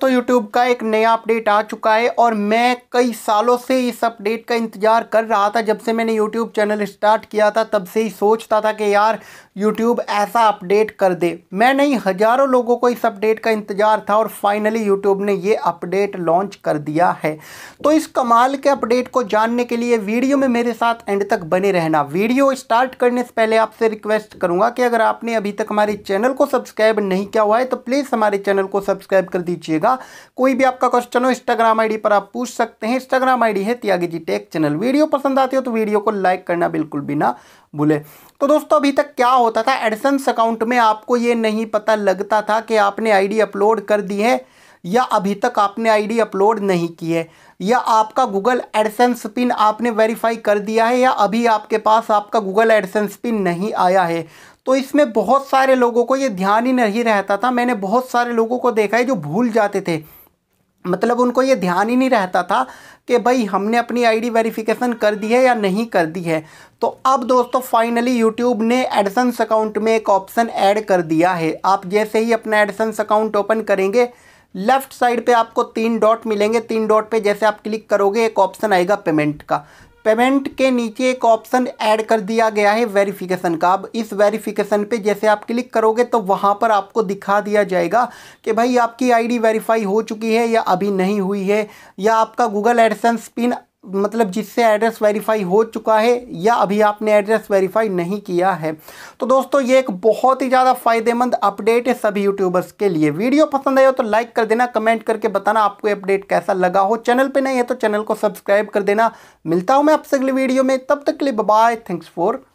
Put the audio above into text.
दोस्तों यूट्यूब का एक नया अपडेट आ चुका है और मैं कई सालों से इस अपडेट का इंतज़ार कर रहा था जब से मैंने यूट्यूब चैनल स्टार्ट किया था तब से ही सोचता था कि यार यूट्यूब ऐसा अपडेट कर दे मैं नहीं हज़ारों लोगों को इस अपडेट का इंतज़ार था और फाइनली यूट्यूब ने ये अपडेट लॉन्च कर दिया है तो इस कमाल के अपडेट को जानने के लिए वीडियो में मेरे साथ एंड तक बने रहना वीडियो स्टार्ट करने से पहले आपसे रिक्वेस्ट करूँगा कि अगर आपने अभी तक हमारे चैनल को सब्सक्राइब नहीं किया हुआ है तो प्लीज़ हमारे चैनल को सब्सक्राइब कर दीजिएगा रहेगा कोई भी आपका क्वेश्चन हो इंस्टाग्राम आईडी पर आप पूछ सकते हैं इंस्टाग्राम आईडी है Tyagi ji tech channel video पसंद आती हो तो वीडियो को लाइक करना बिल्कुल भी ना भूले तो दोस्तों अभी तक क्या होता था एडिसंस अकाउंट में आपको ये नहीं पता लगता था कि आपने आईडी अपलोड कर दी है या अभी तक आपने आईडी अपलोड नहीं की है या आपका गूगल एडसेंस पिन आपने वेरीफाई कर दिया है या अभी आपके पास आपका गूगल एडसेंस पिन नहीं आया है तो इसमें बहुत सारे लोगों को ये ध्यान ही नहीं रहता था मैंने बहुत सारे लोगों को देखा है जो भूल जाते थे मतलब उनको ये ध्यान ही नहीं रहता था कि भाई हमने अपनी आईडी वेरिफिकेशन कर दी है या नहीं कर दी है तो अब दोस्तों फाइनली यूट्यूब ने एडसेंस अकाउंट में एक ऑप्शन ऐड कर दिया है आप जैसे ही अपना एडसेंस अकाउंट ओपन करेंगे लेफ्ट साइड पे आपको तीन डॉट मिलेंगे तीन डॉट पे जैसे आप क्लिक करोगे एक ऑप्शन आएगा पेमेंट का पेमेंट के नीचे एक ऑप्शन ऐड कर दिया गया है वेरिफिकेशन का अब इस वेरिफिकेशन पे जैसे आप क्लिक करोगे तो वहाँ पर आपको दिखा दिया जाएगा कि भाई आपकी आईडी वेरीफाई हो चुकी है या अभी नहीं हुई है या आपका गूगल एडसेंस पिन मतलब जिससे एड्रेस वेरीफाई हो चुका है या अभी आपने एड्रेस वेरीफाई नहीं किया है तो दोस्तों ये एक बहुत ही ज़्यादा फायदेमंद अपडेट है सभी यूट्यूबर्स के लिए वीडियो पसंद आए हो तो लाइक कर देना कमेंट करके बताना आपको अपडेट कैसा लगा हो चैनल पे नहीं है तो चैनल को सब्सक्राइब कर देना मिलता हूँ मैं आपसे अगले वीडियो में तब तक के लिए बाय थैंक्स फॉर